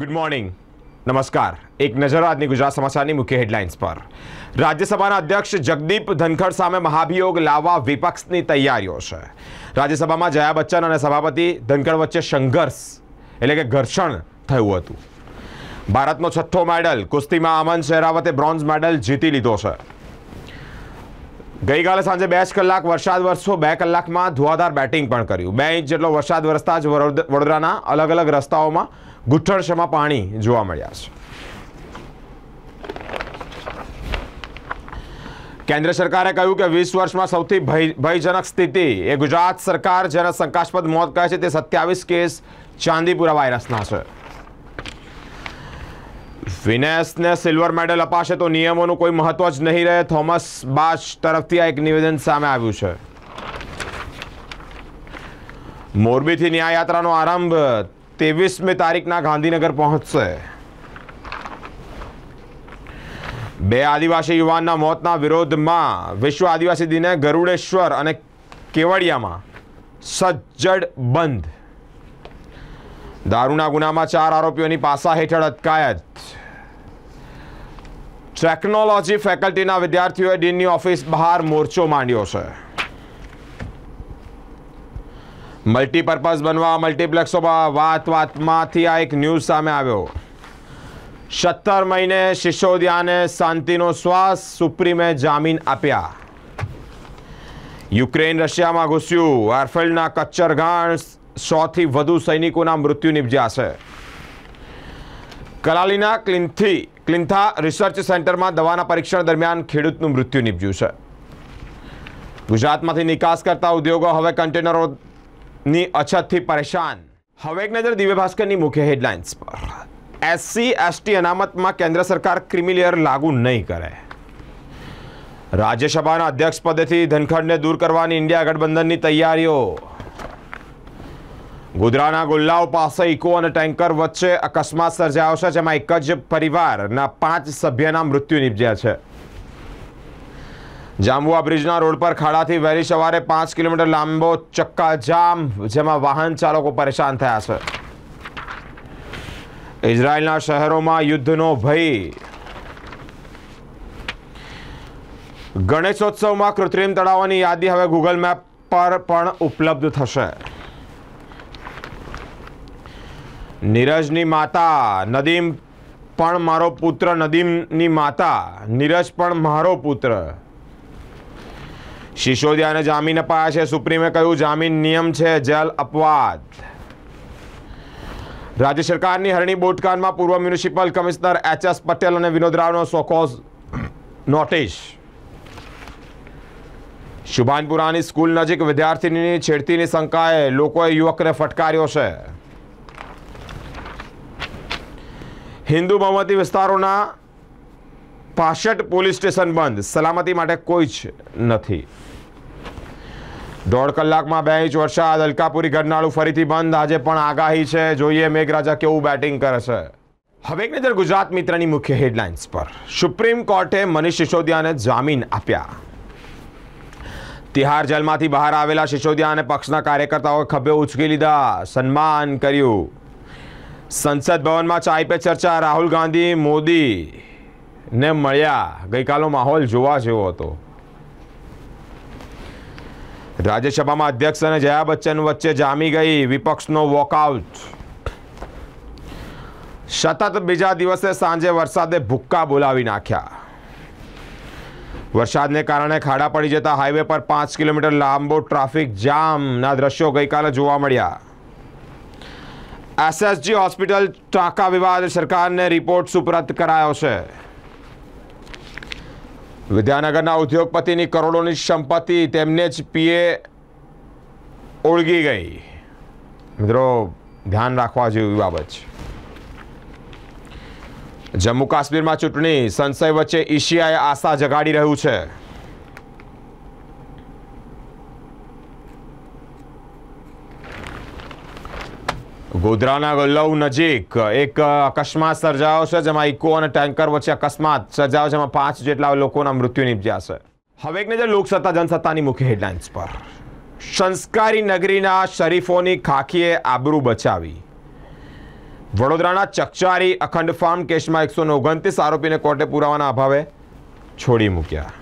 good morning નમસ્કાર એક નજર આજની ગુજરાત સમાચારની મુખ્ય હેડલાઇન્સ પર રાજ્યસભાના અધ્યક્ષ જગદીપ ધનખડ સામે મહાભિયોગ લાવવા વિપક્ષની તૈયારીઓ છે રાજ્યસભામાં જયા બચ્ચન અને સભાપતિ ધનખડ વચ્ચે સંઘર્ષ એટલે કે ઘર્ષણ થયું હતું ભારતનો છઠ્ઠો મેડલ કુસ્તીમાં અમન શેરાવતે બ્રોન્ઝ મેડલ જીતી લીધો છે ગઈકાલે સાંજે બે કલાક વરસાદ વરસ્યો બે કલાકમાં ધુઆધાર બેટિંગ પણ કર્યું બે ઇંચ જેટલો વરસાદ વરસતા જ વડોદરાના અલગ અલગ રસ્તાઓમાં ગુઠ્ઠળશમાં પાણી જોવા મળ્યા છે કેન્દ્ર સરકારે કહ્યું કે વીસ વર્ષમાં સૌથી ભયજનક સ્થિતિ એ ગુજરાત સરકાર જેને શંકાસ્પદ મોત કહે છે તે સત્યાવીસ કેસ ચાંદીપુરા વાયરસના છે વિનેશને સિલ્વર મેડલ અપાશે તો નિયમોનું કોઈ મહત્વ જ નહીં રહે થોમસ બાચ તરફથી આ એક નિવેદન સામે આવ્યું છે મોરબીથી ન્યાયયાત્રાનો આરંભ ત્રેવીસમી તારીખના ગાંધીનગર પહોંચશે બે આદિવાસી યુવાનના મોતના વિરોધમાં વિશ્વ આદિવાસી દિને ગરુડેશ્વર અને કેવડિયામાં સજ્જડ બંધ દારૂના ગુનામાં ચાર આરોપીઓની પાસા હેઠળ અટકાયત ટેકનોલોજી ફેકલ્ટીના વિદ્યાર્થીઓએ ડીનની ઓફિસ બહાર મોરચો માંડ્યો છે મલ્ટીપર્પઝ બનવા મલ્ટીપ્લેક્સોમાં વાત વાતમાંથી આ એક ન્યૂઝ સામે આવ્યો સત્તર મહિને શિશોદિયાને શાંતિનો શ્વાસ સુપ્રીમે જામીન આપ્યા યુક્રેન રશિયામાં ઘૂસ્યું આરફેલ્ડના કચ્છરઘાણ સોથી વધુ સૈનિકોના મૃત્યુ નિપજ્યા છે કલાલીના ક્લિન્થી ક્લિન્થા રિસર્ચ સેન્ટરમાં દવાના પરીક્ષણ દરમિયાન ખેડૂતનું મૃત્યુ નિપજ્યું છે ગુજરાતમાંથી નિકાસ કરતા ઉદ્યોગો હવે કન્ટેનરો ની અછતથી પરેશાન હવે એક નજર દિવ્ય ભાસ્કરની મુખ્ય હેડલાઇન્સ પર એસસી એસટી અનામતમાં કેન્દ્ર સરકાર ક્રિમિલિયર લાગુ નહીં કરે રાજ્યસભાના અધ્યક્ષ પદેથી ધનખંડને દૂર કરવાની ઇન્ડિયા ગઠબંધનની તૈયારીઓ ગોધરાના ગુલ્લાઓ પાસે ઇકો અને ટેન્કર વચ્ચે અકસ્માત સર્જાયો છે જેમાં એક જ પરિવારના પાંચ સભ્યના મૃત્યુ નિપજ્યા છે જાંબુઆ બ્રિજના રોડ પર ખાડાથી વહેલી સવારે પાંચ કિલોમીટર લાંબો ચક્કાજામ જેમાં વાહન ચાલકો પરેશાન થયા છે ઇઝરાયલના શહેરોમાં યુદ્ધનો ભય ગણેશોત્સવમાં કૃત્રિમ તળાવોની યાદી હવે ગૂગલ મેપ પર પણ ઉપલબ્ધ થશે નીરજની માતા નદીમ પણ મારો પુત્ર નદીમની માતા નીરજ પણ મારો પુત્ર સિસોદિયાને જામીન અપાયા છે સુપ્રીમે કહ્યું જામીન નિયમ છે જેલ અપવાદ રાજ્ય સરકારની હરણી બોટકાનમાં પૂર્વ municipal commissioner H S Patel અને વિનોદ રાવનો સોકોઝ નોટિસ શુભાનપુરાની સ્કૂલ નજીક વિદ્યાર્થીની છેડતીની શંકાએ લોકોએ યુવકને ફટકાર્યો છે હિન્દુ બહુમતી વિસ્તારોના પાસઠ પોલીસ સ્ટેશન બંધ સલામતી માટે કોઈ જ નથી દોઢ કલાકમાં બે ઇંચ વરસાદ અલકાપુરી ગરનાળું ફરીથી બંધ આજે પણ આગાહી છે જોઈએ મેઘરાજા કેવું બેટિંગ કરે છે હવે એક નજર ગુજરાત મિત્રની મુખ્ય હેડલાઇન્સ પર સુપ્રીમ કોર્ટે મનીષ સિસોદિયાને જામીન આપ્યા તિહાર જેલમાંથી બહાર આવેલા સિસોદિયા અને પક્ષના કાર્યકર્તાઓએ ખભે ઉચકી લીધા સન્માન કર્યું સંસદ ભવનમાં ચાય પે ચર્ચા રાહુલ ગાંધી મોદીને મળ્યા ગઈકાલનો માહોલ જોવા જેવો હતો રાજ્યસભામાં અધ્યક્ષ અને જયા બચ્ચન વચ્ચે જામી ગઈ વિપક્ષનો વોકઆઉટ સતત બીજા દિવસે સાંજે વરસાદે ભુક્કા બોલાવી નાખ્યા વરસાદને કારણે ખાડા પડી જતા હાઈવે પર પાંચ કિલોમીટર લાંબો ટ્રાફિક જામના દ્રશ્યો ગઈકાલે જોવા મળ્યા એસએસજી હોસ્પિટલ ટાંકા વિવાદ સરકારને રિપોર્ટ સુપરત કરાયો છે વિદ્યાનગરના ઉદ્યોગપતિની કરોડોની સંપત્તિ તેમને જ પીએ ઓળગી ગઈ મિત્રો ધ્યાન રાખવા જેવી બાબત છે જમ્મુ કાશ્મીરમાં ચૂંટણી સંશય વચ્ચે ઈશિયાએ આશા જગાડી રહ્યું છે ગોધરાના લવ નજીક એક અકસ્માત સર્જાયો છે જેમાં ઇકો અને ટેન્કર વચ્ચે અકસ્માત સર્જાયો છે જેમાં પાંચ જેટલા લોકોના મૃત્યુ નિપજ્યા છે હવે એક નજર લોકસત્તા જનસત્તાની મુખ્ય હેડલાઇન્સ પર સંસ્કારી નગરીના શરીફોની ખાખીએ આબરૂ બચાવી વડોદરાના ચકચારી અખંડ ફાર્મ કેસમાં એકસો ઓગણત્રીસ આરોપીને કોર્ટે પુરાવાના અભાવે છોડી મૂક્યા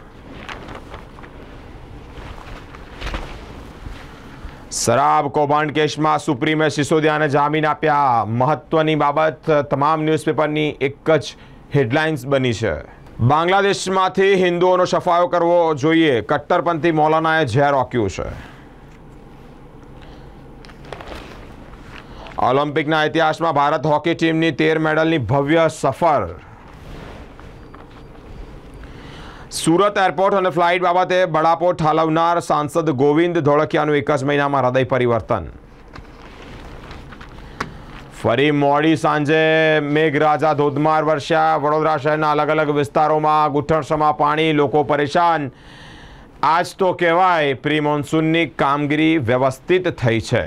શરાબ કૌભાંડ કેસમાં સુપ્રીમે સિસોદિયાને જામીન આપ્યા મહત્વની બાબત તમામ ન્યૂઝપેપરની એક જ હેડલાઇન્સ બની છે બાંગ્લાદેશમાંથી હિન્દુઓનો સફાયો કરવો જોઈએ કટ્ટરપંથી મૌલાનાએ ઝેર રોક્યું છે ઓલિમ્પિકના ઇતિહાસમાં ભારત હોકી ટીમની તેર મેડલની ભવ્ય સફર સુરત એરપોર્ટ અને ફ્લાઇટ બાબતે બળાપો ઠાલવનાર સાંસદ ગોવિંદ ધોળકિયાનું એક જ મહિનામાં હૃદય પરિવર્તન ફરી મોડી સાંજે મેઘરાજા ધોધમાર વરસ્યા વડોદરા શહેરના અલગ અલગ વિસ્તારોમાં ગુઠણસમાં પાણી લોકો પરેશાન આજ તો કહેવાય પ્રી મોન્સૂનની કામગીરી વ્યવસ્થિત થઈ છે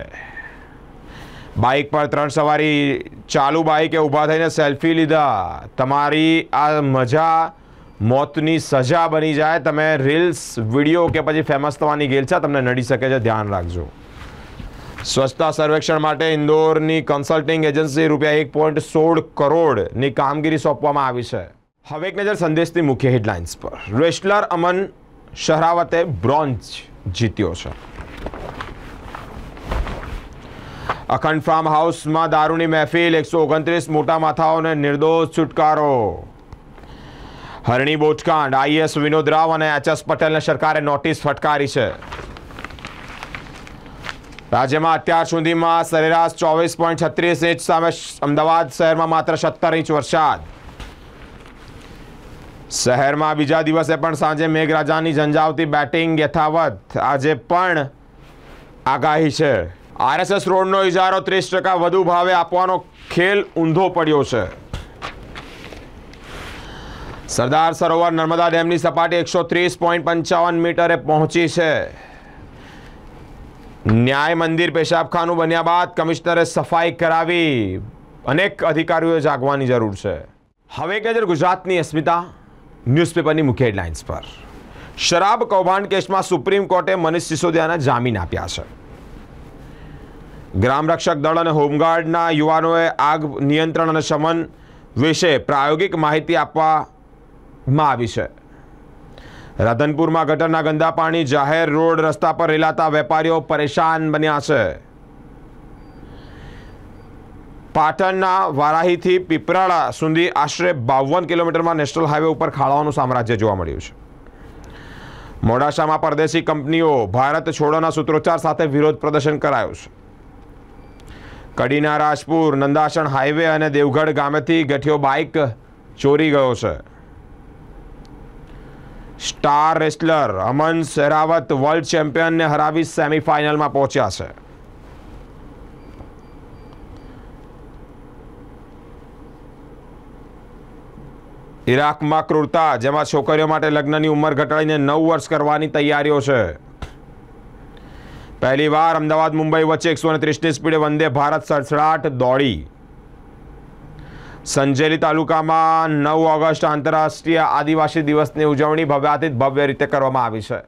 બાઇક પર ત્રણ સવારી ચાલુ બાઇકે ઊભા થઈને સેલ્ફી લીધા તમારી આ મજા મોતની સજા બની જાય તમે રીલ્સ વિડીયો કે પછી ફેમસ થવાની ગેલ છે તમને નડી શકે છે ધ્યાન રાખજો સ્વચ્છતા સર્વેક્ષણ માટે ઇન્દોરની કન્સલ્ટિંગ એજન્સી રૂપિયા એક પોઈન્ટ સોળ કરોડની કામગીરી સોંપવામાં આવી છે હવે એક નજર સંદેશની મુખ્ય હેડલાઇન્સ પર રેસ્લર અમન શહરાવતે બ્રોન્ઝ જીત્યો છે અખંડ ફાર્મ હાઉસમાં દારૂની મહેફિલ એકસો ઓગણત્રીસ મોટા માથાઓને નિર્દોષ છુટકારો હરણી બોચકાંડ આઈએસ વિનોદ રાવ અને એચએસ પટેલને સરકારે નોટિસ ફટકારી છે રાજ્યમાં અત્યાર સુધીમાં સરેરાશ ચોવીસ પોઈન્ટ છત્રીસ ઇંચ સામે અમદાવાદ શહેરમાં માત્ર સત્તર ઇંચ વરસાદ શહેરમાં બીજા દિવસે પણ સાંજે મેઘરાજાની ઝંઝાવતી બેટિંગ યથાવત આજે પણ આગાહી છે આરએસએસ રોડનો ઇજારો ત્રીસ ટકા વધુ ભાવે આપવાનો ખેલ ઊંધો પડ્યો છે સરદાર સરોવર નર્મદા ડેમની સપાટી એકસો ત્રીસ પોઈન્ટ પંચાવન મીટરે પહોંચી છે ન્યાય મંદિર પેશાબખાનું બન્યા બાદ કમિશનરે સફાઈ કરાવી અનેક અધિકારીઓએ જાગવાની જરૂર છે હવે ગજર ગુજરાતની અસ્મિતા ન્યૂઝપેપરની મુખ્ય હેડલાઇન્સ પર શરાબ કૌભાંડ કેસમાં સુપ્રીમ કોર્ટે મનીષ સિસોદિયાના જામીન આપ્યા છે ગ્રામરક્ષક દળ અને હોમગાર્ડના યુવાનોએ આગ નિયંત્રણ અને શમન વિશે પ્રાયોગિક માહિતી આપવા માં આવી છે રાધનપુરમાં ગટરના ગંદા પાણી જાહેર રોડ રસ્તા પર રેલાતા વેપારીઓ પરેશાન બન્યા છે પાટણના વારાહીથી પીપરાળા સુધી આશરે બાવન કિલોમીટરમાં નેશનલ હાઈવે ઉપર ખાડાઓનું સામ્રાજ્ય જોવા મળ્યું છે મોડાસામાં પરદેશી કંપનીઓ ભારત છોડોના સૂત્રોચ્ચાર સાથે વિરોધ પ્રદર્શન કરાયું છે કડીના રાજપુર નંદાસણ હાઈવે અને દેવગઢ ગામેથી ગઠિયો બાઇક ચોરી ગયો છે star wrestler Aman Sherawat world ચેમ્પિયનને હરાવી સેમિફાઇનલમાં પહોંચ્યા છે ઇરાકમાં ક્રૂરતા જેમાં છોકરીઓ માટે લગ્નની ઉંમર ઘટાડીને નવ વર્ષ કરવાની તૈયારીઓ છે પહેલીવાર અમદાવાદ મુંબઈ વચ્ચે એકસો ત્રીસની સ્પીડે વંદે ભારત સડસડાટ દોડી સંજેલી તાલુકામાં નવ ઓગસ્ટ આંતરરાષ્ટ્રીય આદિવાસી દિવસની ઉજવણી ભવ્યાતીત ભવ્ય રીતે કરવામાં આવી છે